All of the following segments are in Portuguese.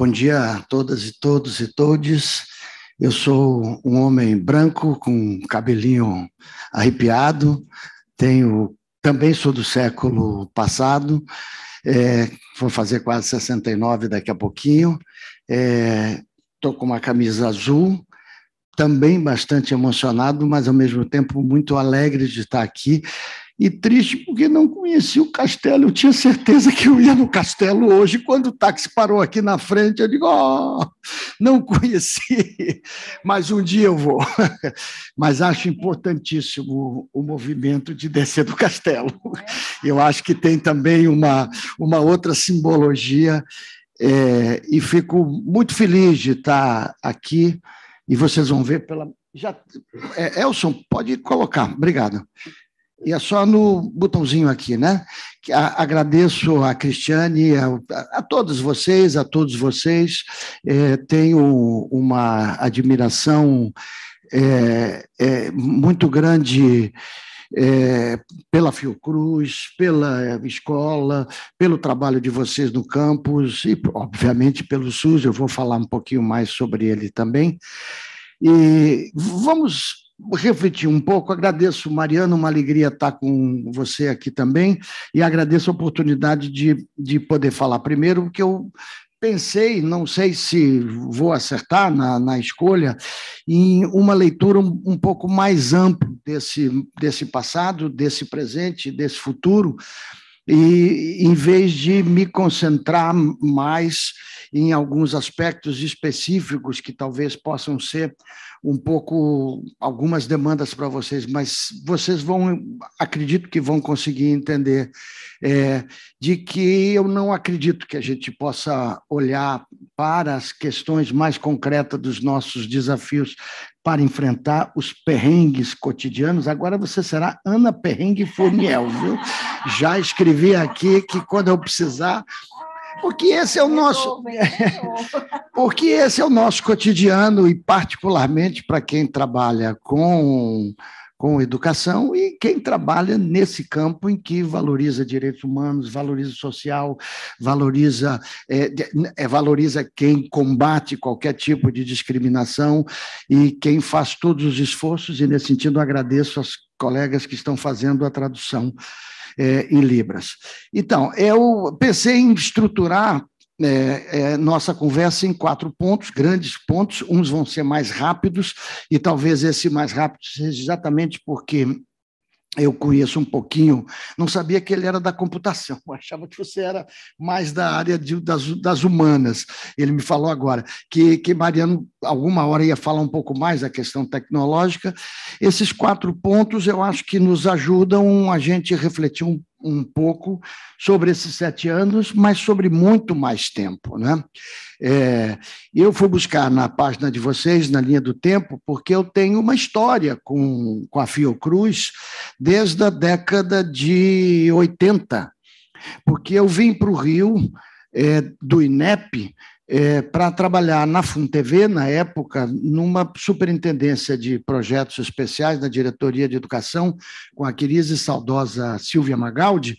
Bom dia a todas e todos e todes. Eu sou um homem branco com cabelinho arrepiado, tenho também sou do século passado, é, vou fazer quase 69 daqui a pouquinho. Estou é, com uma camisa azul, também bastante emocionado, mas ao mesmo tempo muito alegre de estar aqui e triste porque não conheci o castelo. Eu tinha certeza que eu ia no castelo hoje. Quando o táxi parou aqui na frente, eu digo: oh, não conheci, mas um dia eu vou. Mas acho importantíssimo o movimento de descer do castelo. Eu acho que tem também uma, uma outra simbologia, é, e fico muito feliz de estar aqui. E vocês vão ver pela. Já, é, Elson, pode colocar, obrigado. E é só no botãozinho aqui, né? agradeço a Cristiane, a, a todos vocês, a todos vocês. É, tenho uma admiração é, é, muito grande. É, pela Fiocruz, pela escola, pelo trabalho de vocês no campus e, obviamente, pelo SUS. Eu vou falar um pouquinho mais sobre ele também. E vamos refletir um pouco. Agradeço, Mariano, uma alegria estar com você aqui também, e agradeço a oportunidade de, de poder falar primeiro, porque eu pensei, não sei se vou acertar na, na escolha, em uma leitura um, um, pouco mais ampla desse, desse passado, desse presente, desse futuro, e em vez de me concentrar mais em alguns aspectos específicos que talvez possam ser um pouco algumas demandas para vocês, mas vocês vão, acredito que vão conseguir entender é, de que eu não acredito que a gente possa olhar para as questões mais concretas dos nossos desafios para enfrentar os perrengues cotidianos. Agora você será Ana Perrengue Furniel, viu? Já escrevi aqui que quando eu precisar. Porque esse é o nosso. porque esse é o nosso cotidiano, e particularmente para quem trabalha com com educação e quem trabalha nesse campo em que valoriza direitos humanos, valoriza social, valoriza, é, é, valoriza quem combate qualquer tipo de discriminação e quem faz todos os esforços, e nesse sentido agradeço às colegas que estão fazendo a tradução é, em Libras. Então, eu pensei em estruturar é, é, nossa conversa em quatro pontos, grandes pontos. Uns vão ser mais rápidos, e talvez esse mais rápido seja exatamente porque eu conheço um pouquinho, não sabia que ele era da computação, achava que você era mais da área de, das, das, humanas. Ele me falou agora que, que Mariano, alguma hora, ia falar um pouco mais da questão tecnológica. Esses quatro pontos eu acho que nos ajudam a gente refletir um um pouco sobre esses sete anos, mas sobre muito mais tempo. Né? É, eu fui buscar na página de vocês, na linha do tempo, porque eu tenho uma história com, com a Fiocruz desde a década de 80, porque eu vim para o Rio é, do INEP é, para trabalhar na FUNTV, na época, numa superintendência de projetos especiais da Diretoria de Educação, com a querida e saudosa Silvia Magaldi,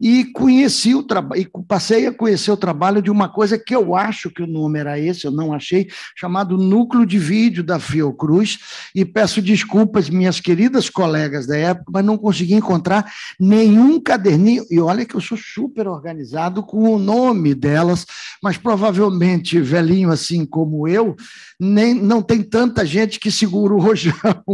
e conheci o trabalho, e passei a conhecer o trabalho de uma coisa que eu acho que o nome era esse, eu não achei, chamado Núcleo de Vídeo da Fiocruz, e peço desculpas, minhas queridas colegas da época, mas não consegui encontrar nenhum caderninho, e olha que eu sou super organizado com o nome delas, mas provavelmente gente velhinho assim como eu, nem não tem tanta gente que segura o rojão,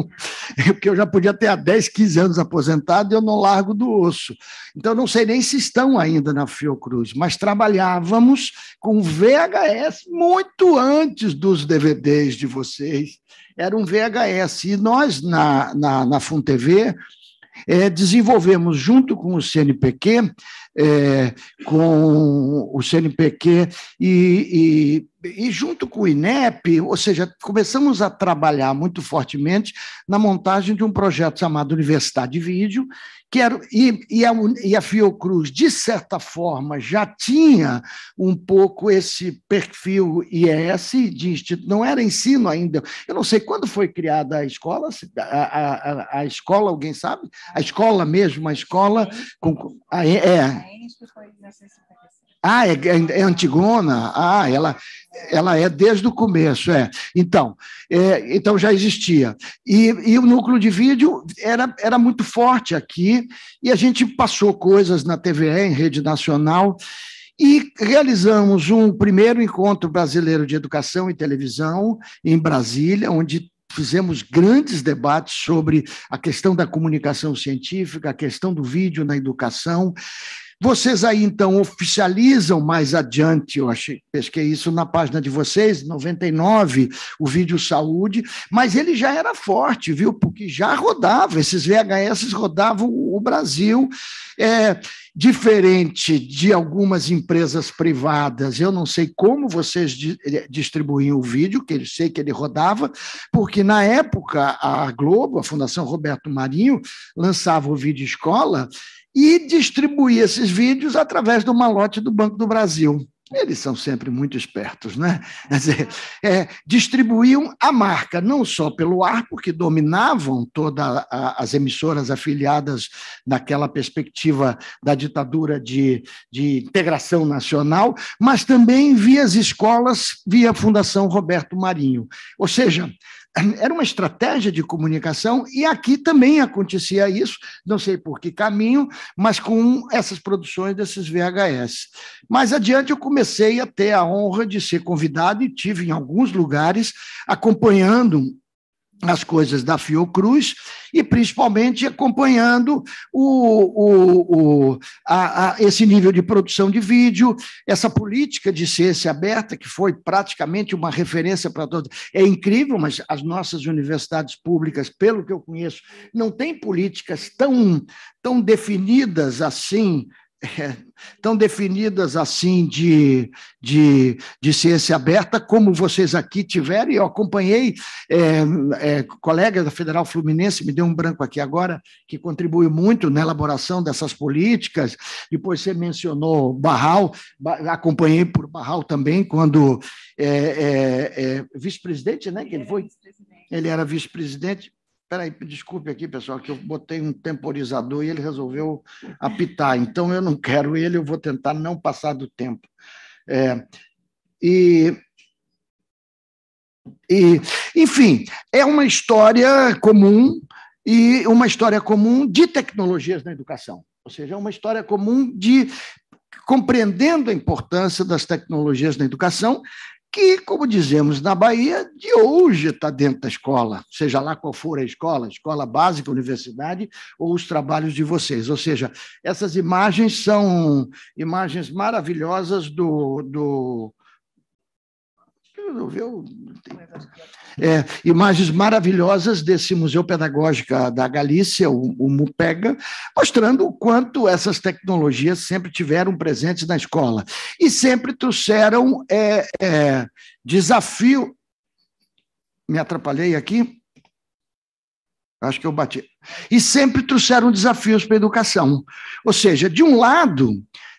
é porque eu já podia ter há 10, 15 anos aposentado e eu não largo do osso. Então, não sei nem se estão ainda na Fiocruz, mas trabalhávamos com VHS muito antes dos DVDs de vocês. Era um VHS. E nós, na, na, na FUNTV, é, eh, desenvolvemos, junto com o CNPq, é, com o CNPq e, e, e junto com o INEP, ou seja, começamos a trabalhar muito fortemente na montagem de um projeto chamado Universidade de Vídeo, que era, e, e, a, e a Fiocruz, de certa forma, já tinha um pouco esse perfil IES de instituto, não era ensino ainda. Eu não sei quando foi criada a escola, a, a, a escola, alguém sabe? A escola mesmo, a escola. Com, a, é, ah, é, é, é, Antigona? Ah, ela, ela é desde o começo, é. Então, é, então já existia. E, e o núcleo de vídeo era, era muito forte aqui, e a gente passou coisas na TVE, em rede nacional, e realizamos um primeiro encontro brasileiro de educação e televisão em Brasília, onde fizemos grandes debates sobre a questão da comunicação científica, a questão do vídeo na educação. Vocês aí, então, oficializam mais adiante, eu achei, pesquei isso na página de vocês, 99, o vídeo saúde, mas ele já era forte, viu? Porque já rodava, esses VHS rodavam o Brasil. É, diferente de algumas empresas privadas, eu não sei como vocês di eh, distribuíam o vídeo, que eu sei que ele rodava, porque na época a Globo, a Fundação Roberto Marinho, lançava o vídeo escola e distribuir esses vídeos através do malote do Banco do Brasil. Eles são sempre muito espertos, né? Quer dizer, é, distribuíam a marca, não só pelo ar, porque dominavam todas as emissoras afiliadas naquela perspectiva da ditadura de, de integração nacional, mas também via as escolas, via a Fundação Roberto Marinho. Ou seja, era uma estratégia de comunicação, e aqui também acontecia isso, não sei por que caminho, mas com essas produções desses VHS. Mais adiante, eu comecei a ter a honra de ser convidado e tive em alguns lugares acompanhando as coisas da Fiocruz e principalmente acompanhando o, o, o, a, a esse nível de produção de vídeo, essa política de ciência aberta, que foi praticamente uma referência para todos. É incrível, mas as nossas universidades públicas, pelo que eu conheço, não têm políticas tão, tão definidas assim é, tão definidas assim de, de, de ciência aberta, como vocês aqui tiveram, e eu acompanhei é, é, colegas da Federal Fluminense, me deu um branco aqui agora, que contribuiu muito na elaboração dessas políticas, depois você mencionou Barral, acompanhei por Barral também, quando é, é, é, vice-presidente, né, que ele foi? Ele era vice-presidente, Peraí, desculpe aqui, pessoal, que eu botei um temporizador e ele resolveu apitar. Então, eu não quero ele, eu vou tentar não passar do tempo. É, e, e, enfim, é uma história comum e uma história comum de tecnologias na educação. Ou seja, é uma história comum de compreendendo a importância das tecnologias na educação que, como dizemos na Bahia, de hoje está dentro da escola, seja lá qual for a escola, escola básica, universidade ou os trabalhos de vocês. Ou seja, essas imagens são imagens maravilhosas do, do resolveu. É, imagens maravilhosas desse Museu Pedagógico da Galícia, o, o MUPEGA, mostrando o quanto essas tecnologias sempre tiveram presentes na escola e sempre trouxeram é, é, desafio. Me atrapalhei aqui? Acho que eu bati. E sempre trouxeram desafios para a educação. Ou seja, de um lado,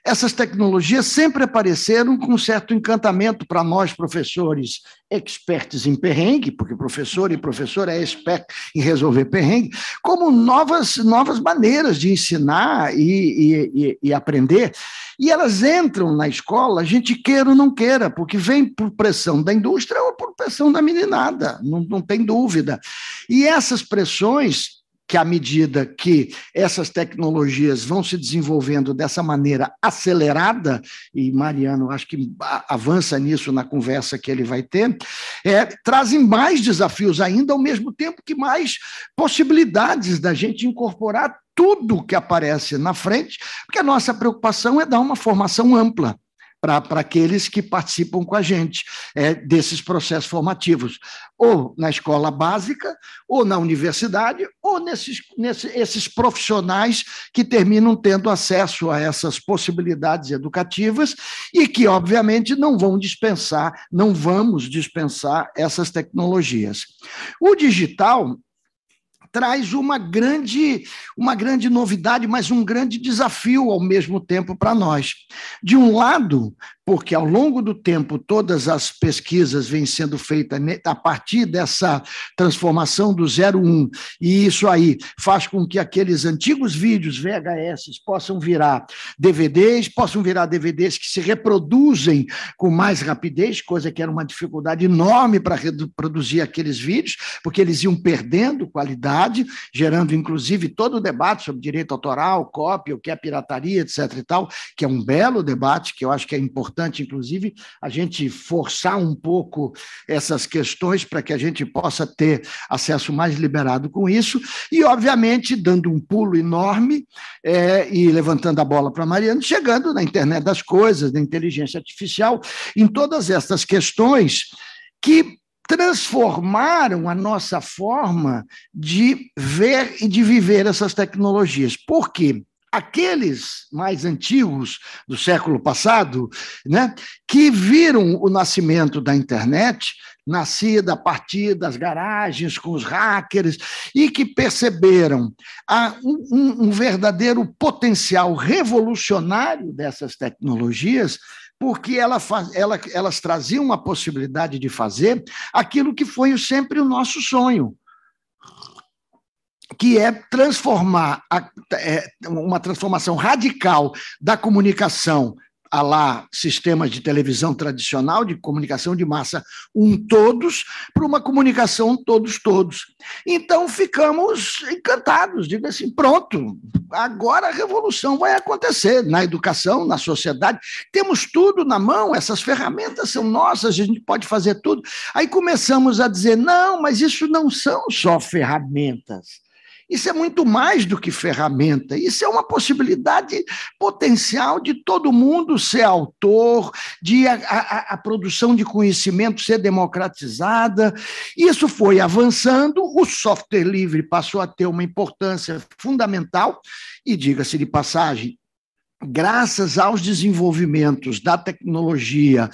essas tecnologias sempre apareceram com certo encantamento para nós, professores expertos em perrengue, porque professor e professora é expert em resolver perrengue, como novas, novas maneiras de ensinar e, e, e, e aprender. E elas entram na escola, a gente queira ou não queira, porque vem por pressão da indústria ou por pressão da meninada, não, não tem dúvida. E essas pressões que à medida que essas tecnologias vão se desenvolvendo dessa maneira acelerada, e Mariano acho que avança nisso na conversa que ele vai ter, é, trazem mais desafios ainda, ao mesmo tempo que mais possibilidades da gente incorporar tudo que aparece na frente, porque a nossa preocupação é dar uma formação ampla para aqueles que participam com a gente é, desses processos formativos, ou na escola básica, ou na universidade, ou nesses, nesses esses profissionais que terminam tendo acesso a essas possibilidades educativas e que, obviamente, não vão dispensar, não vamos dispensar essas tecnologias. O digital traz uma grande, uma grande novidade, mas um grande desafio ao mesmo tempo para nós. De um lado, porque ao longo do tempo todas as pesquisas vêm sendo feitas a partir dessa transformação do 01, e isso aí faz com que aqueles antigos vídeos VHS possam virar DVDs, possam virar DVDs que se reproduzem com mais rapidez, coisa que era uma dificuldade enorme para reproduzir aqueles vídeos, porque eles iam perdendo qualidade gerando inclusive todo o debate sobre direito autoral, cópia, o que é pirataria, etc. e tal, que é um belo debate, que eu acho que é importante, inclusive, a gente forçar um pouco essas questões para que a gente possa ter acesso mais liberado com isso, e, obviamente, dando um pulo enorme é, e levantando a bola para Mariano, chegando na internet das coisas, na inteligência artificial, em todas essas questões que transformaram a nossa forma de ver e de viver essas tecnologias. Por quê? Aqueles mais antigos do século passado, né, que viram o nascimento da internet, nascida a partir das garagens com os hackers e que perceberam a, um, um verdadeiro potencial revolucionário dessas tecnologias, porque ela, ela, elas traziam a possibilidade de fazer aquilo que foi sempre o nosso sonho, que é transformar a, é, uma transformação radical da comunicação a lá sistemas de televisão tradicional, de comunicação de massa, um todos, para uma comunicação todos todos. Então ficamos encantados, digo assim, pronto, agora a revolução vai acontecer na educação, na sociedade, temos tudo na mão, essas ferramentas são nossas, a gente pode fazer tudo. Aí começamos a dizer, não, mas isso não são só ferramentas isso é muito mais do que ferramenta, isso é uma possibilidade potencial de todo mundo ser autor, de a, a, a produção de conhecimento ser democratizada. Isso foi avançando, o software livre passou a ter uma importância fundamental, e diga-se de passagem, graças aos desenvolvimentos da tecnologia,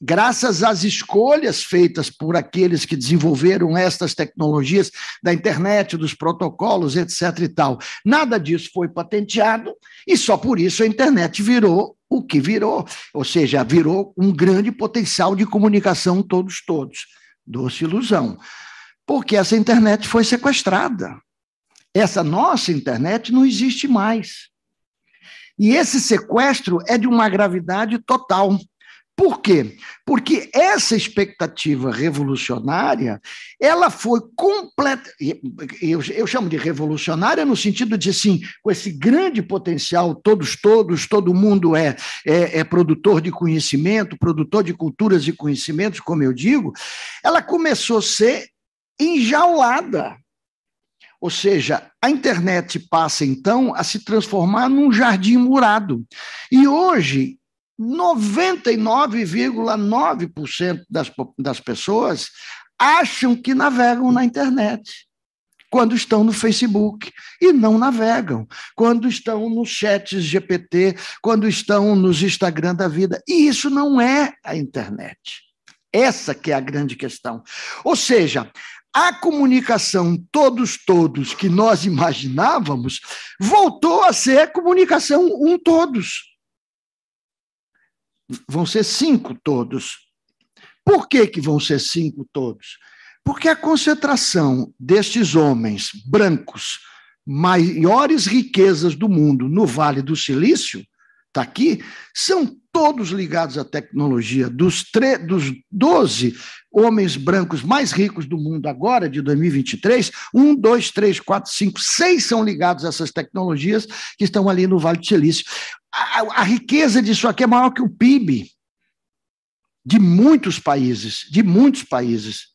graças às escolhas feitas por aqueles que desenvolveram estas tecnologias da internet, dos protocolos, etc e tal. Nada disso foi patenteado e só por isso a internet virou o que virou, ou seja, virou um grande potencial de comunicação todos todos. Doce ilusão. Porque essa internet foi sequestrada. Essa nossa internet não existe mais. E esse sequestro é de uma gravidade total. Por quê? Porque essa expectativa revolucionária, ela foi completa. Eu, eu, chamo de revolucionária no sentido de, sim, com esse grande potencial, todos, todos, todo mundo é, é, é produtor de conhecimento, produtor de culturas e conhecimentos, como eu digo, ela começou a ser enjaulada ou seja, a internet passa então a se transformar num jardim murado. E hoje, 99,9% das, das pessoas acham que navegam na internet quando estão no Facebook e não navegam, quando estão nos chats GPT, quando estão nos Instagram da vida. E isso não é a internet. Essa que é a grande questão. Ou seja, a comunicação todos todos que nós imaginávamos voltou a ser comunicação um todos. Vão ser cinco todos. Por que, que vão ser cinco todos? Porque a concentração destes homens brancos, maiores riquezas do mundo no Vale do Silício, está aqui, são todos ligados à tecnologia. Dos, tre dos 12 homens brancos mais ricos do mundo agora, de 2023, um, dois, três, quatro, cinco, seis são ligados a essas tecnologias que estão ali no Vale do Silício. A, a riqueza disso aqui é maior que o PIB de muitos países, de muitos países.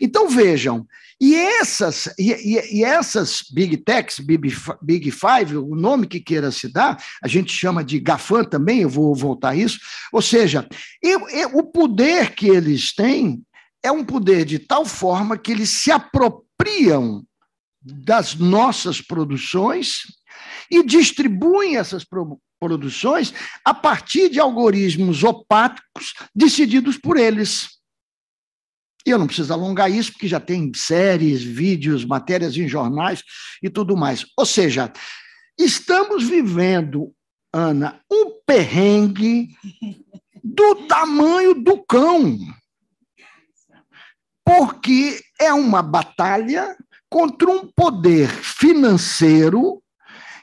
Então vejam, e essas, e, e essas Big Techs, Big, Big Five, o nome que queira se dar, a gente chama de Gafan também, eu vou voltar a isso, ou seja, eu, eu, o poder que eles têm é um poder de tal forma que eles se apropriam das nossas produções e distribuem essas pro, produções a partir de algoritmos opáticos decididos por eles. E eu não preciso alongar isso, porque já tem séries, vídeos, matérias em jornais e tudo mais. Ou seja, estamos vivendo, Ana, um perrengue do tamanho do cão. Porque é uma batalha contra um poder financeiro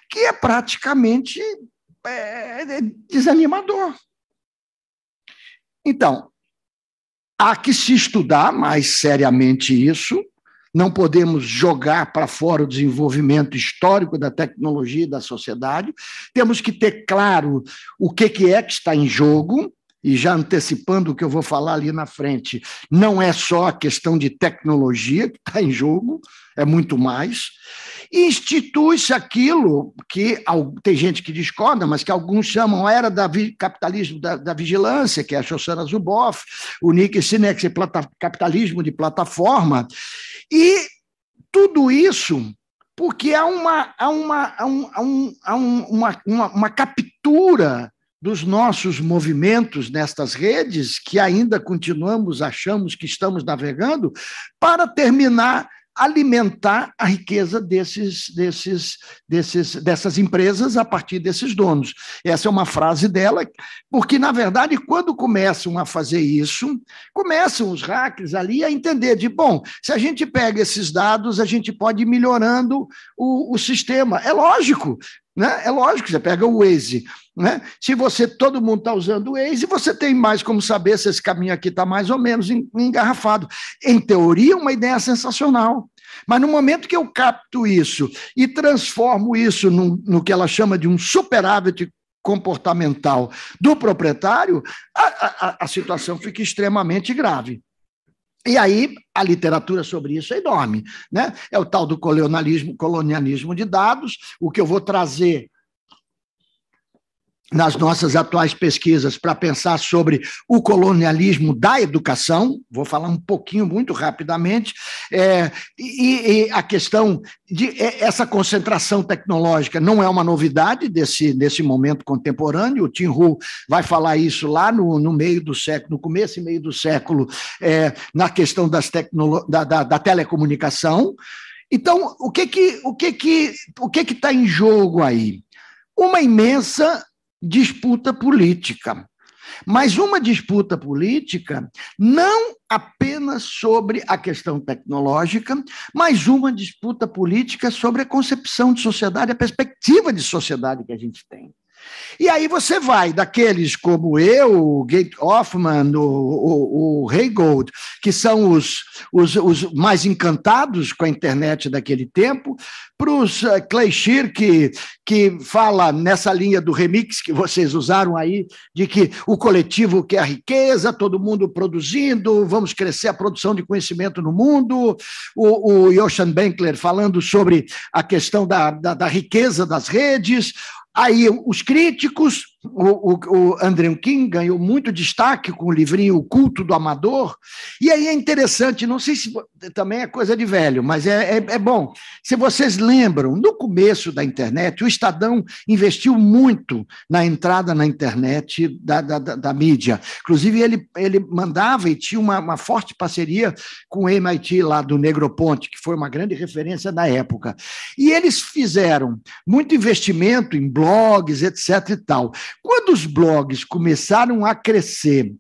que é praticamente é, é, é desanimador. Então, Há que se estudar mais seriamente isso. Não podemos jogar para fora o desenvolvimento histórico da tecnologia e da sociedade. Temos que ter claro o que, que é que está em jogo, e já antecipando o que eu vou falar ali na frente, não é só a questão de tecnologia que está em jogo, é muito mais institui-se aquilo que tem gente que discorda, mas que alguns chamam era da capitalismo da, da vigilância, que é a Shoshana Zuboff, o Nick Sinek, capitalismo de plataforma, e tudo isso porque há uma, há uma, há um, há um, há uma, uma, uma captura dos nossos movimentos nestas redes, que ainda continuamos, achamos que estamos navegando, para terminar alimentar a riqueza desses, desses, desses, dessas empresas a partir desses donos. Essa é uma frase dela, porque, na verdade, quando começam a fazer isso, começam os hackers ali a entender de, bom, se a gente pega esses dados, a gente pode ir melhorando o, o sistema. É lógico, né? É lógico, você pega o Waze. Né? Se você, todo mundo está usando o Waze, você tem mais como saber se esse caminho aqui está mais ou menos engarrafado. Em teoria, uma ideia sensacional. Mas no momento que eu capto isso e transformo isso no que ela chama de um superávit comportamental do proprietário, a, a, a situação fica extremamente grave. E aí a literatura sobre isso é enorme. Né? É o tal do colonialismo, colonialismo de dados. O que eu vou trazer nas nossas atuais pesquisas para pensar sobre o colonialismo da educação, vou falar um pouquinho muito rapidamente, é, e, e, a questão de é, essa concentração tecnológica não é uma novidade desse, desse momento contemporâneo, o Tim Hu vai falar isso lá no, no meio do século, no começo e meio do século, é, na questão das tecnolo da, da, da telecomunicação. Então, o que que o que que o que que está em jogo aí? Uma imensa disputa política. Mas uma disputa política não apenas sobre a questão tecnológica, mas uma disputa política sobre a concepção de sociedade, a perspectiva de sociedade que a gente tem. E aí você vai daqueles como eu, o Gate Hoffman, o, o, o que são os, os, os, mais encantados com a internet daquele tempo, para os uh, eh, Clay Shear, que, que fala nessa linha do remix que vocês usaram aí, de que o coletivo quer é a riqueza, todo mundo produzindo, vamos crescer a produção de conhecimento no mundo, o, o Yoshan Benkler falando sobre a questão da, da, da riqueza das redes, Aí os críticos o, o, o Andrew King ganhou muito destaque com o livrinho O Culto do Amador, e aí é interessante, não sei se também é coisa de velho, mas é, é, é bom. Se vocês lembram, no começo da internet, o Estadão investiu muito na entrada na internet da, da, da, da mídia. Inclusive, ele, ele mandava e tinha uma, uma forte parceria com o MIT lá do Negro Ponte, que foi uma grande referência da época. E eles fizeram muito investimento em blogs, etc. e tal. Quando os blogs começaram a crescer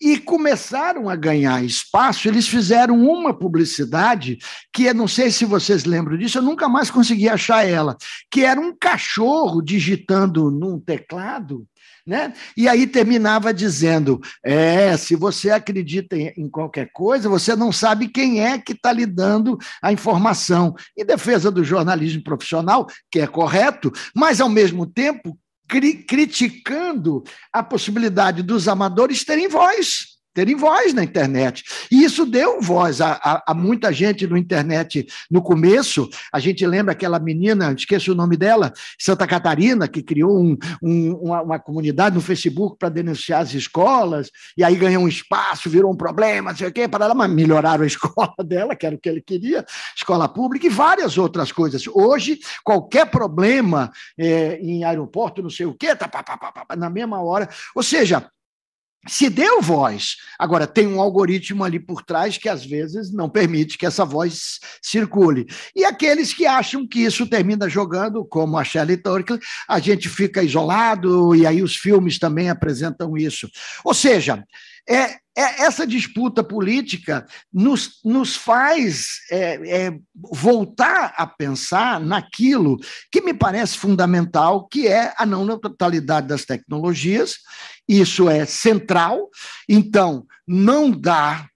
e começaram a ganhar espaço, eles fizeram uma publicidade que eu não sei se vocês lembram disso, eu nunca mais consegui achar ela, que era um cachorro digitando num teclado, né? E aí terminava dizendo: é, se você acredita em qualquer coisa, você não sabe quem é que está lhe dando a informação. Em defesa do jornalismo profissional, que é correto, mas ao mesmo tempo cri criticando a possibilidade dos amadores terem voz terem voz na internet. E isso deu voz a, a, a muita gente no internet no começo. A gente lembra aquela menina, esqueço o nome dela, Santa Catarina, que criou um, um, uma, uma, comunidade no Facebook para denunciar as escolas, e aí ganhou um espaço, virou um problema, não sei o quê, para ela, mas melhoraram a escola dela, que era o que ele queria, escola pública e várias outras coisas. Hoje, qualquer problema é, em aeroporto, não sei o quê, tá, pá, pá, pá, na mesma hora. Ou seja, se deu voz. Agora, tem um algoritmo ali por trás que às vezes não permite que essa voz circule. E aqueles que acham que isso termina jogando, como a Shelley Turkle, a gente fica isolado e aí os filmes também apresentam isso. Ou seja, é, é, essa disputa política nos, nos faz é, é, voltar a pensar naquilo que me parece fundamental, que é a não neutralidade das tecnologias. Isso é central. Então, não dá,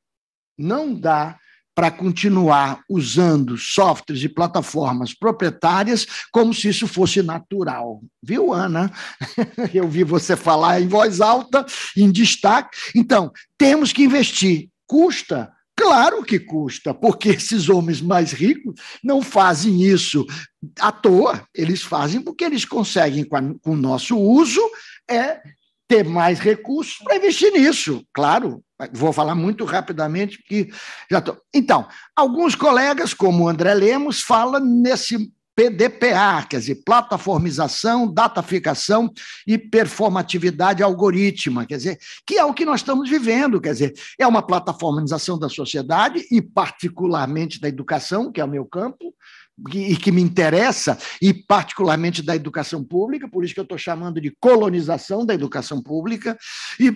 não dá para continuar usando softwares e plataformas proprietárias como se isso fosse natural. Viu, Ana? Eu vi você falar em voz alta, em destaque. Então, temos que investir. Custa? Claro que custa, porque esses homens mais ricos não fazem isso à toa, eles fazem porque eles conseguem, com o nosso uso, é ter mais recursos para investir nisso, claro. Vou falar muito rapidamente porque já estou. Então, alguns colegas, como o André Lemos, fala nesse PDPA, quer dizer, plataformização, dataficação e performatividade algorítmica, quer dizer, que é o que nós estamos vivendo, quer dizer, é uma plataformização da sociedade e particularmente da educação, que é o meu campo, e que me interessa, e particularmente da educação pública, por isso que eu estou chamando de colonização da educação pública, e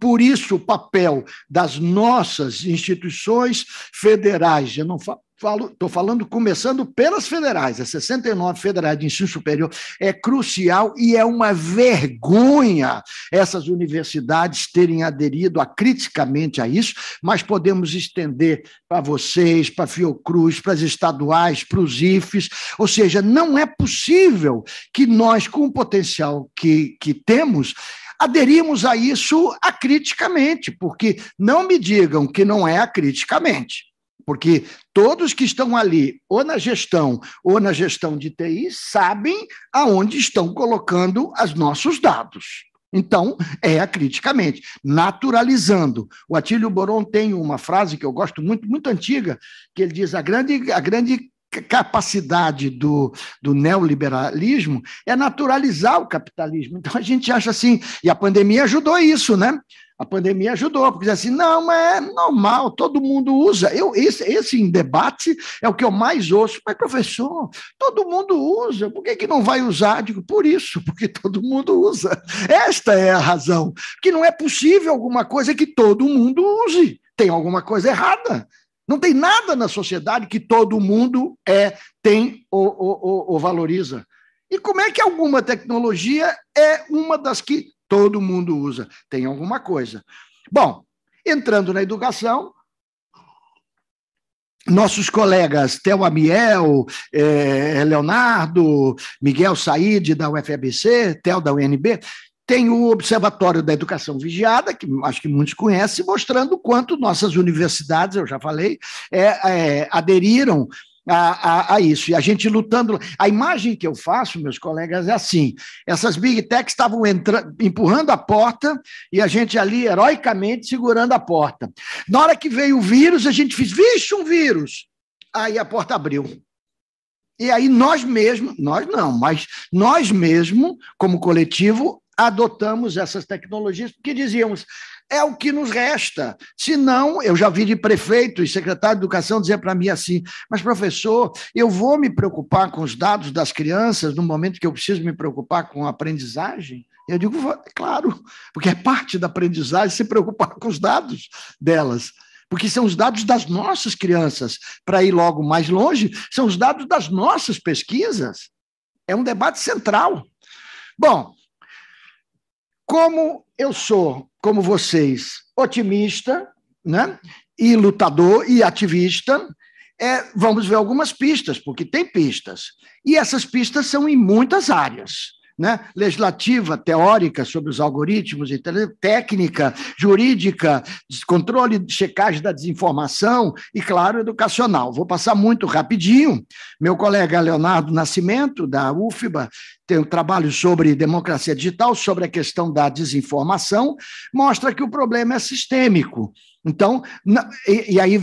por isso o papel das nossas instituições federais, eu não falo Estou falando, começando pelas federais, as 69 federais de ensino superior, é crucial e é uma vergonha essas universidades terem aderido a, criticamente a isso, mas podemos estender para vocês, para a Fiocruz, para as estaduais, para os IFES, ou seja, não é possível que nós, com o potencial que, que temos, aderimos a isso acriticamente, porque não me digam que não é acriticamente porque todos que estão ali, ou na gestão, ou na gestão de TI, sabem aonde estão colocando os nossos dados. Então, é criticamente, naturalizando. O Atílio Boron tem uma frase que eu gosto muito, muito antiga, que ele diz: a grande, a grande capacidade do, do neoliberalismo é naturalizar o capitalismo. Então a gente acha assim, e a pandemia ajudou isso, né? A pandemia ajudou, porque assim, não, mas é normal, todo mundo usa. Eu, esse, esse debate é o que eu mais ouço. Mas, professor, todo mundo usa, por que, que não vai usar? Digo, por isso, porque todo mundo usa. Esta é a razão, que não é possível alguma coisa que todo mundo use. Tem alguma coisa errada. Não tem nada na sociedade que todo mundo é, tem ou, ou, ou valoriza. E como é que alguma tecnologia é uma das que todo mundo usa? Tem alguma coisa. Bom, entrando na educação, nossos colegas Theo Amiel, eh, Leonardo, Miguel Said da UFABC, Theo da UNB, tem o Observatório da Educação Vigiada, que acho que muitos conhecem, mostrando quanto nossas universidades, eu já falei, é, é, aderiram a, a, a, isso. E a gente lutando. A imagem que eu faço, meus colegas, é assim: essas big techs estavam empurrando a porta e a gente ali heroicamente segurando a porta. Na hora que veio o vírus, a gente fez: vixe, um vírus! Aí a porta abriu. E aí nós mesmos, nós não, mas nós mesmos, como coletivo, adotamos essas tecnologias, porque dizíamos, é o que nos resta. Se não, eu já vi de prefeito e secretário de educação dizer para mim assim: mas professor, eu vou me preocupar com os dados das crianças no momento que eu preciso me preocupar com a aprendizagem? Eu digo, é claro, porque é parte da aprendizagem se preocupar com os dados delas porque são os dados das nossas crianças. Para ir logo mais longe, são os dados das nossas pesquisas. É um debate central. Bom, como eu sou, como vocês, otimista, né? E lutador e ativista, é, vamos ver algumas pistas, porque tem pistas. E essas pistas são em muitas áreas. Né? Legislativa, teórica sobre os algoritmos, técnica, jurídica, controle, checagem da desinformação e, claro, educacional. Vou passar muito rapidinho. Meu colega Leonardo Nascimento, da UFBA, tem um trabalho sobre democracia digital, sobre a questão da desinformação, mostra que o problema é sistêmico. Então, e, aí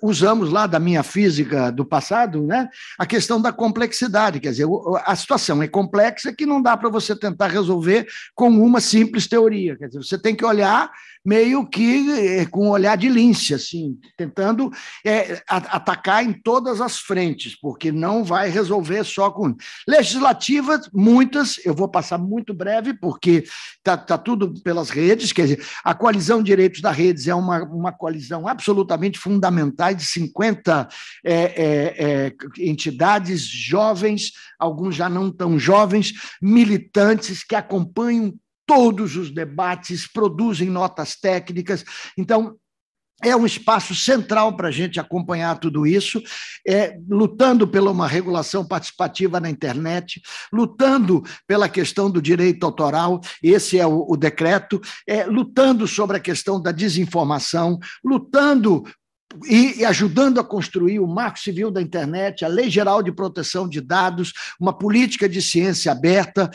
usamos lá da minha física do passado, né, a questão da complexidade, quer dizer, a situação é complexa que não dá para você tentar resolver com uma simples teoria, quer dizer, você tem que olhar meio que eh, com um olhar de lince, assim, tentando é, atacar em todas as frentes, porque não vai resolver só com. Legislativas, muitas, eu vou passar muito breve, porque está tá tudo pelas redes, quer dizer, a coalizão direitos das redes é uma, uma coalizão absolutamente fundamental de 50 é, é, entidades jovens, alguns já não tão jovens, militantes que acompanham todos os debates, produzem notas técnicas. Então, é um espaço central para a gente acompanhar tudo isso, é, lutando pela uma regulação participativa na internet, lutando pela questão do direito autoral, esse é o, o decreto, é, lutando sobre a questão da desinformação, lutando e, ajudando a construir o Marco Civil da Internet, a Lei Geral de Proteção de Dados, uma política de ciência aberta.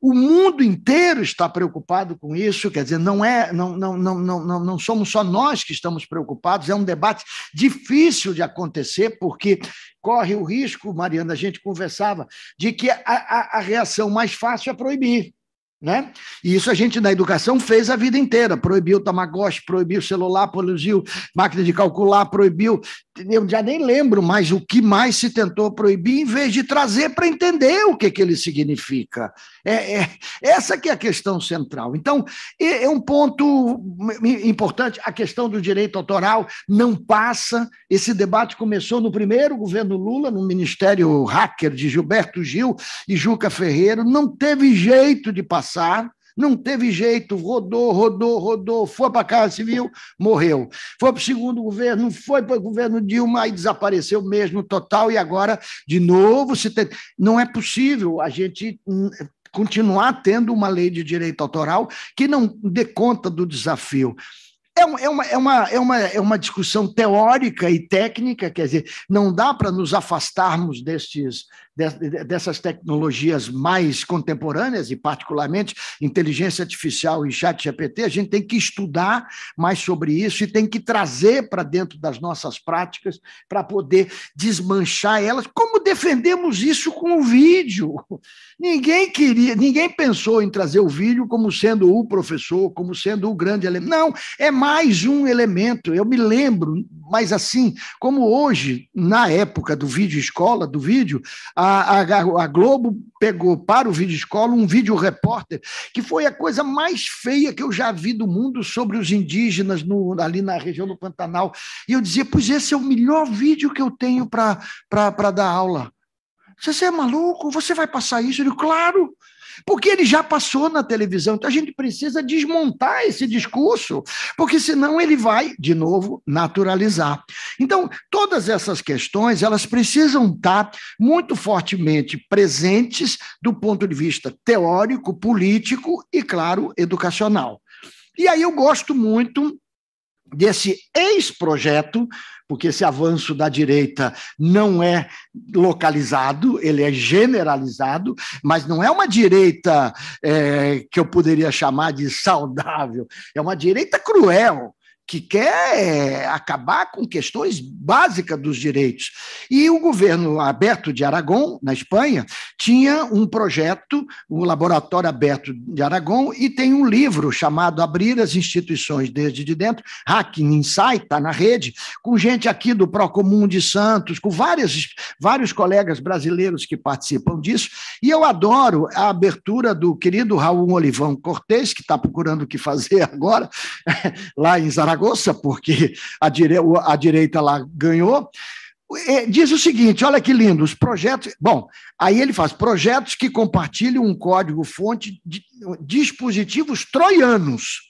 O mundo inteiro está preocupado com isso, quer dizer, não é, não, não, não, não, não, somos só nós que estamos preocupados, é um debate difícil de acontecer, porque corre o risco, Mariana, a gente conversava, de que a, a, a reação mais fácil é proibir. Né? E isso a gente na educação fez a vida inteira, proibiu o tamagotchi, proibiu o celular, proibiu máquina de calcular, proibiu, eu já nem lembro mais o que mais se tentou proibir, em vez de trazer para entender o que, que ele significa. É, é, essa que é a questão central. Então, é, é um ponto importante, a questão do direito autoral não passa, esse debate começou no primeiro governo Lula, no Ministério Hacker de Gilberto Gil e Juca Ferreiro, não teve jeito de passar passar, não teve jeito, rodou, rodou, rodou, foi para a Casa Civil, morreu. Foi para o segundo governo, foi para o governo Dilma e desapareceu mesmo total, e agora, de novo, se tem... não é possível a gente hum, continuar tendo uma lei de direito autoral que não dê conta do desafio. É, é uma, é, uma, é, uma, é uma discussão teórica e técnica, quer dizer, não dá para nos afastarmos destes, dessas tecnologias mais contemporâneas, e particularmente inteligência artificial e chat GPT, a gente tem que estudar mais sobre isso e tem que trazer para dentro das nossas práticas para poder desmanchar elas. Como defendemos isso com o vídeo? Ninguém queria, ninguém pensou em trazer o vídeo como sendo o professor, como sendo o grande elemento. Não, é mais um elemento. Eu me lembro, mas assim, como hoje, na época do vídeo escola, do vídeo, a a, a, a Globo pegou para o vídeo escola um vídeo repórter, que foi a coisa mais feia que eu já vi do mundo sobre os indígenas no, ali na região do Pantanal. E eu dizia, pois esse é o melhor vídeo que eu tenho para dar aula. Você é maluco? Você vai passar isso? Eu claro porque ele já passou na televisão. Então a gente precisa desmontar esse discurso, porque senão ele vai, de novo, naturalizar. Então, todas essas questões, elas precisam estar muito fortemente presentes do ponto de vista teórico, político e, claro, educacional. E aí eu gosto muito desse ex-projeto porque esse avanço da direita não é localizado, ele é generalizado, mas não é uma direita é, que eu poderia chamar de saudável, é uma direita cruel que quer é, acabar com questões básicas dos direitos. E o governo aberto de Aragão, na Espanha, tinha um projeto, o Laboratório Aberto de Aragão, e tem um livro chamado Abrir as Instituições Desde de Dentro, Hacking Insight, está na rede, com gente aqui do Procomum de Santos, com várias, vários colegas brasileiros que participam disso. E eu adoro a abertura do querido Raul Olivão Cortes, que está procurando o que fazer agora, lá em Zaragoza, porque a, dire... a direita lá ganhou, diz o seguinte: olha que lindo, os projetos. Bom, aí ele faz projetos que compartilham um código-fonte de dispositivos troianos.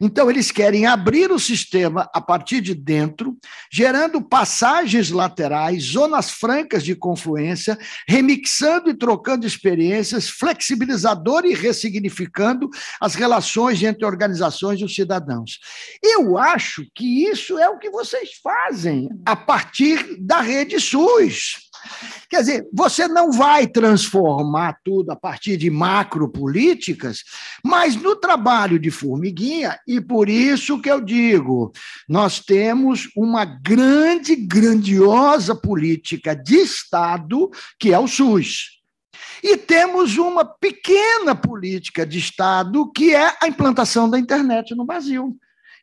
Então, eles querem abrir o sistema a partir de dentro, gerando passagens laterais, zonas francas de confluência, remixando e trocando experiências, flexibilizador e ressignificando as relações entre organizações e os cidadãos. Eu acho que isso é o que vocês fazem a partir da rede SUS. Quer dizer, você não vai transformar tudo a partir de macropolíticas, mas no trabalho de formiguinha, e por isso que eu digo, nós temos uma grande, grandiosa política de Estado, que é o SUS. E temos uma pequena política de Estado, que é a implantação da internet no Brasil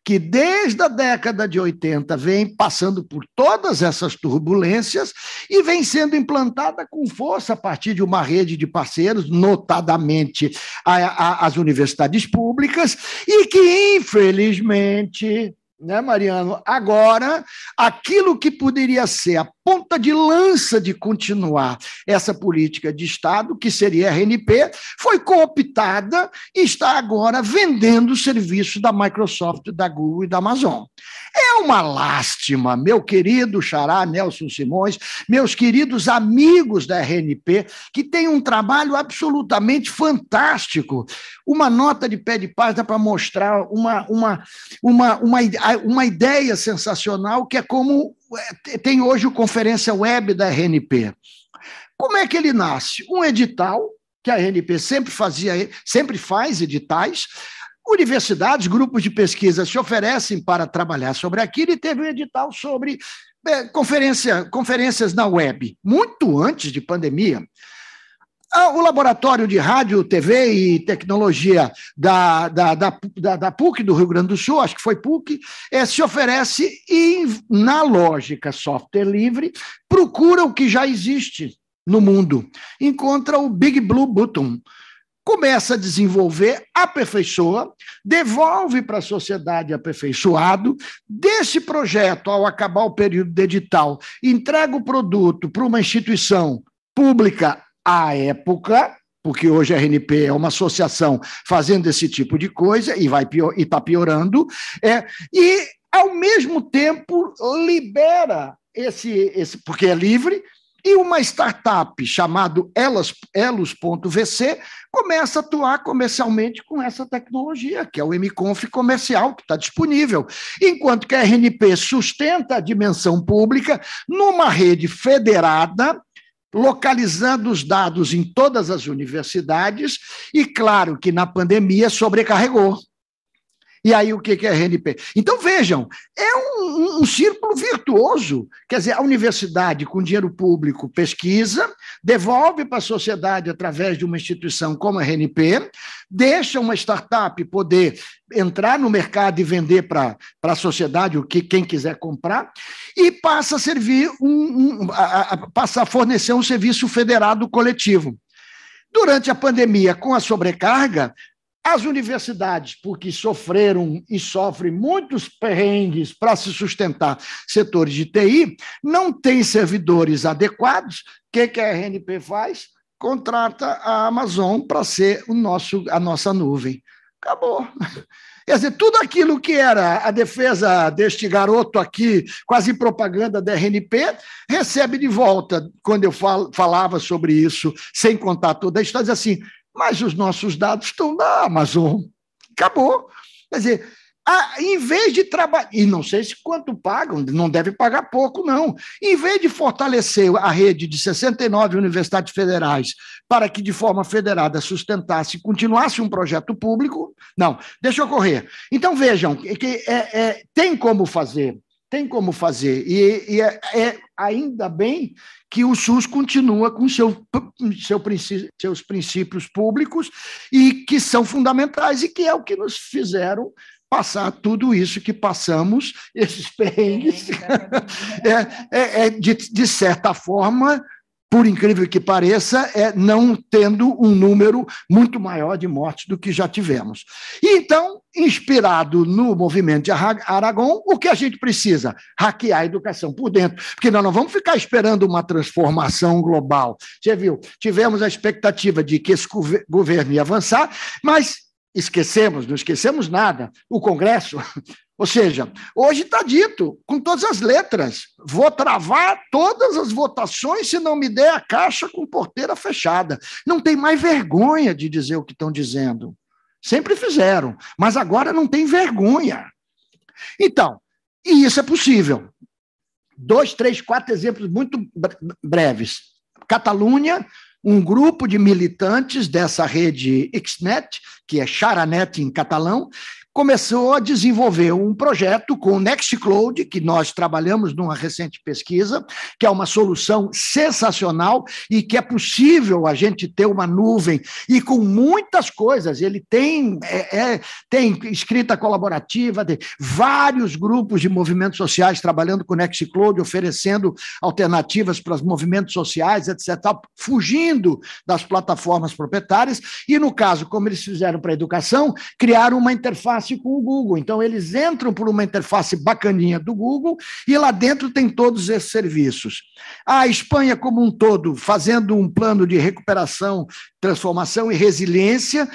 que desde a década de 80 vem passando por todas essas turbulências e vem sendo implantada com força a partir de uma rede de parceiros, notadamente a, a, as universidades públicas, e que, infelizmente, né, Mariano? Agora, aquilo que poderia ser a ponta de lança de continuar essa política de Estado, que seria a RNP, foi cooptada e está agora vendendo o serviço da Microsoft, da Google e da Amazon. É uma lástima, meu querido Xará Nelson Simões, meus queridos amigos da RNP, que tem um trabalho absolutamente fantástico. Uma nota de pé de paz dá para mostrar uma, uma, uma, uma, uma ideia sensacional que é como é, tem hoje a Conferência Web da RNP. Como é que ele nasce? Um edital, que a RNP sempre fazia, sempre faz editais. Universidades, grupos de pesquisa se oferecem para trabalhar sobre aquilo e teve um edital sobre é, conferência, conferências na web, muito antes de pandemia. Ah, o Laboratório de Rádio, TV e Tecnologia da, da, da, da, PUC do Rio Grande do Sul, acho que foi PUC, é, se oferece e, na lógica software livre, procura o que já existe no mundo. Encontra o Big Blue Button, começa a desenvolver, aperfeiçoa, devolve para a sociedade aperfeiçoado, desse projeto, ao acabar o período de edital, entrega o produto para uma instituição pública à época, porque hoje a RNP é uma associação fazendo esse tipo de coisa e vai pior, e está piorando, é, e ao mesmo tempo libera esse, esse porque é livre, e uma startup chamada elos. Elos.vc começa a atuar comercialmente com essa tecnologia, que é o MConf comercial, que está disponível. Enquanto que a RNP sustenta a dimensão pública numa rede federada, localizando os dados em todas as universidades, e claro que na pandemia sobrecarregou. E aí o que é RNP? Então vejam, é um, um, um círculo virtuoso. Quer dizer, a universidade com dinheiro público pesquisa, devolve para a sociedade através de uma instituição como a RNP, deixa uma startup poder entrar no mercado e vender para a sociedade o que quem quiser comprar, e passa a servir um, um a, a, passa a fornecer um serviço federado coletivo. Durante a pandemia, com a sobrecarga, as universidades, porque sofreram e sofrem muitos perrengues para se sustentar setores de TI, não têm servidores adequados. O que, que a RNP faz? Contrata a Amazon para ser o nosso, a nossa nuvem. Acabou. Quer dizer, tudo aquilo que era a defesa deste garoto aqui, quase propaganda da RNP, recebe de volta. Quando eu falava sobre isso, sem contar toda a história, assim, mas os nossos dados estão na Amazon. Acabou. Quer dizer, a, em vez de trabalhar, e não sei se quanto pagam, não deve pagar pouco, não. Em vez de fortalecer a rede de 69 universidades federais para que, de forma federada, sustentasse e continuasse um projeto público, não, deixa eu correr. Então, vejam, que é, é, tem como fazer. Tem como fazer. E, e é, é, ainda bem que o SUS continua com seu, seu, seus princípios públicos e que são fundamentais e que é o que nos fizeram passar tudo isso que passamos, esses perrengues, é, é, é, de, de certa forma, por incrível que pareça, é não tendo um número muito maior de mortes do que já tivemos. E então, inspirado no movimento de Aragão, o que a gente precisa? Hackear a educação por dentro, porque nós não vamos ficar esperando uma transformação global. Você viu? Tivemos a expectativa de que esse governo ia avançar, mas esquecemos, não esquecemos nada. O Congresso Ou seja, hoje está dito, com todas as letras, vou travar todas as votações se não me der a caixa com porteira fechada. Não tem mais vergonha de dizer o que estão dizendo. Sempre fizeram, mas agora não tem vergonha. Então, e isso é possível. Dois, três, quatro exemplos muito breves. Catalunha, um grupo de militantes dessa rede Xnet, que é Xaranet em catalão, começou a desenvolver um projeto com o Nextcloud, que nós trabalhamos numa recente pesquisa, que é uma solução sensacional e que é possível a gente ter uma nuvem e com muitas coisas. Ele tem, é, é, tem escrita colaborativa, tem vários grupos de movimentos sociais trabalhando com o Nextcloud, oferecendo alternativas para os movimentos sociais, etc., fugindo das plataformas proprietárias. E, no caso, como eles fizeram para a educação, criaram uma interface interface com o Google. Então, eles entram por uma interface bacaninha do Google e lá dentro tem todos esses serviços. A Espanha, como um todo, fazendo um plano de recuperação, transformação e resiliência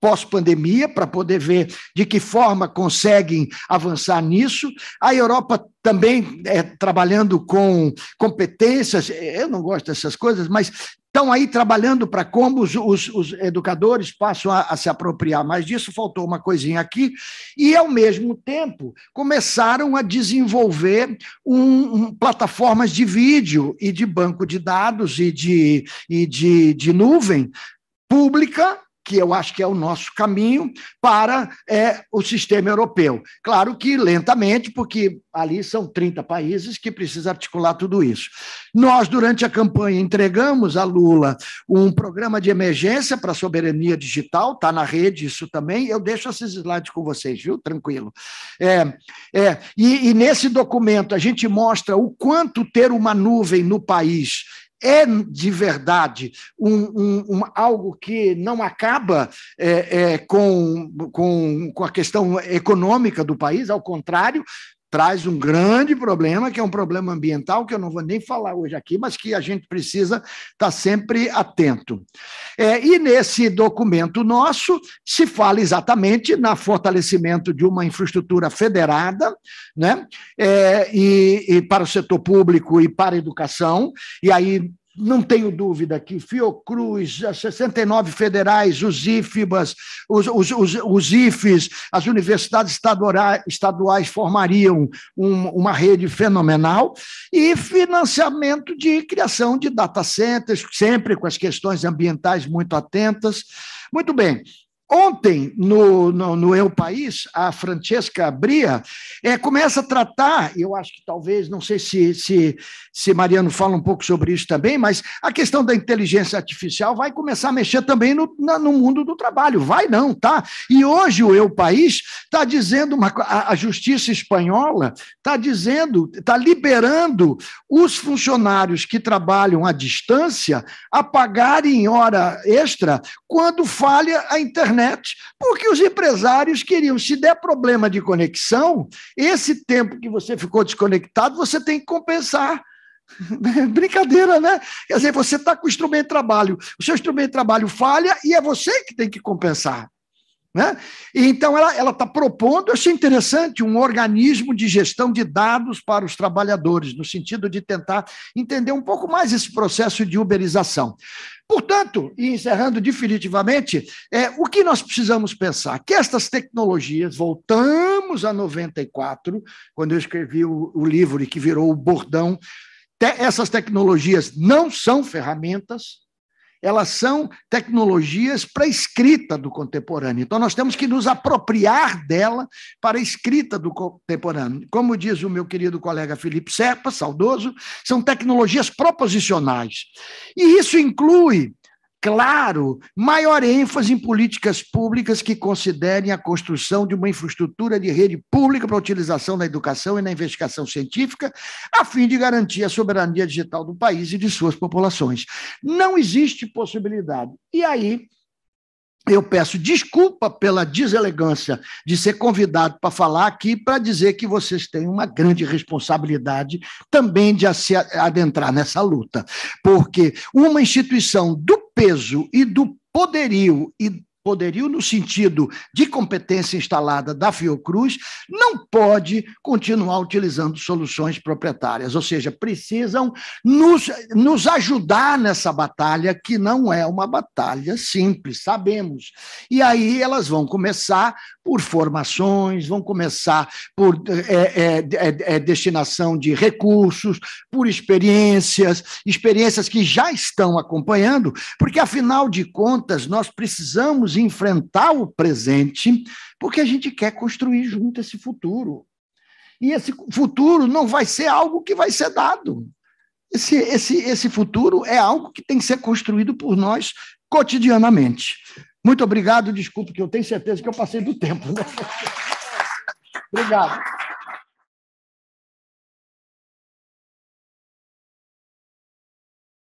pós-pandemia, para poder ver de que forma conseguem avançar nisso. A Europa também é, trabalhando com competências, é, eu não gosto dessas coisas, mas estão aí trabalhando para como os, os, os, educadores passam a, a, se apropriar mais disso, faltou uma coisinha aqui, e ao mesmo tempo começaram a desenvolver um, um, plataformas de vídeo e de banco de dados e de, e de, de nuvem pública que eu acho que é o nosso caminho, para é, o sistema europeu. Claro que lentamente, porque ali são 30 países que precisam articular tudo isso. Nós, durante a campanha, entregamos a Lula um programa de emergência para a soberania digital, está na rede isso também. Eu deixo esses slides com vocês, viu? Tranquilo. É, é, e, e nesse documento a gente mostra o quanto ter uma nuvem no país é de verdade um, um, um algo que não acaba é, é, com, com, com a questão econômica do país, ao contrário, traz um grande problema, que é um problema ambiental, que eu não vou nem falar hoje aqui, mas que a gente precisa estar tá sempre atento. É, e nesse documento nosso se fala exatamente na fortalecimento de uma infraestrutura federada, né? É, e, e para o setor público e para a educação, e aí não tenho dúvida que Fiocruz, as 69 federais, os IFBAs, os, os, os, os IFES, as universidades estaduais, formariam um, uma rede fenomenal, e financiamento de criação de data centers, sempre com as questões ambientais muito atentas. Muito bem, Ontem, no, no, no, Eu País, a Francesca Bria é, começa a tratar, eu acho que talvez, não sei se, se, se Mariano fala um pouco sobre isso também, mas a questão da inteligência artificial vai começar a mexer também no, na, no mundo do trabalho. Vai não, tá? E hoje o Eu País está dizendo, uma, a, a justiça espanhola está dizendo, está liberando os funcionários que trabalham à distância a pagarem hora extra quando falha a internet internet, porque os empresários queriam, se der problema de conexão, esse tempo que você ficou desconectado, você tem que compensar. Brincadeira, né? Quer dizer, você está com o instrumento de trabalho, o seu instrumento de trabalho falha e é você que tem que compensar. Né? Então, ela está propondo, eu achei interessante, um organismo de gestão de dados para os trabalhadores, no sentido de tentar entender um pouco mais esse processo de uberização. Portanto, e encerrando definitivamente, é, o que nós precisamos pensar? Que estas tecnologias, voltamos a 94, quando eu escrevi o, o livro e que virou o bordão, te, essas tecnologias não são ferramentas, elas são tecnologias para a escrita do contemporâneo. Então, nós temos que nos apropriar dela para a escrita do contemporâneo. Como diz o meu querido colega Felipe Serpa, saudoso, são tecnologias proposicionais. E isso inclui claro, maior ênfase em políticas públicas que considerem a construção de uma infraestrutura de rede pública para a utilização na educação e na investigação científica, a fim de garantir a soberania digital do país e de suas populações. Não existe possibilidade. E aí, eu peço desculpa pela deselegância de ser convidado para falar aqui, para dizer que vocês têm uma grande responsabilidade também de se adentrar nessa luta, porque uma instituição do peso e do poderio e poderio no sentido de competência instalada da Fiocruz, não pode continuar utilizando soluções proprietárias, ou seja, precisam nos, nos ajudar nessa batalha, que não é uma batalha simples, sabemos. E aí elas vão começar por formações, vão começar por é, é, é, é destinação de recursos, por experiências, experiências que já estão acompanhando, porque afinal de contas nós precisamos de enfrentar o presente, porque a gente quer construir junto esse futuro. E esse futuro não vai ser algo que vai ser dado. Esse, esse, esse futuro é algo que tem que ser construído por nós cotidianamente. Muito obrigado, desculpe que eu tenho certeza que eu passei do tempo. Né? Obrigado.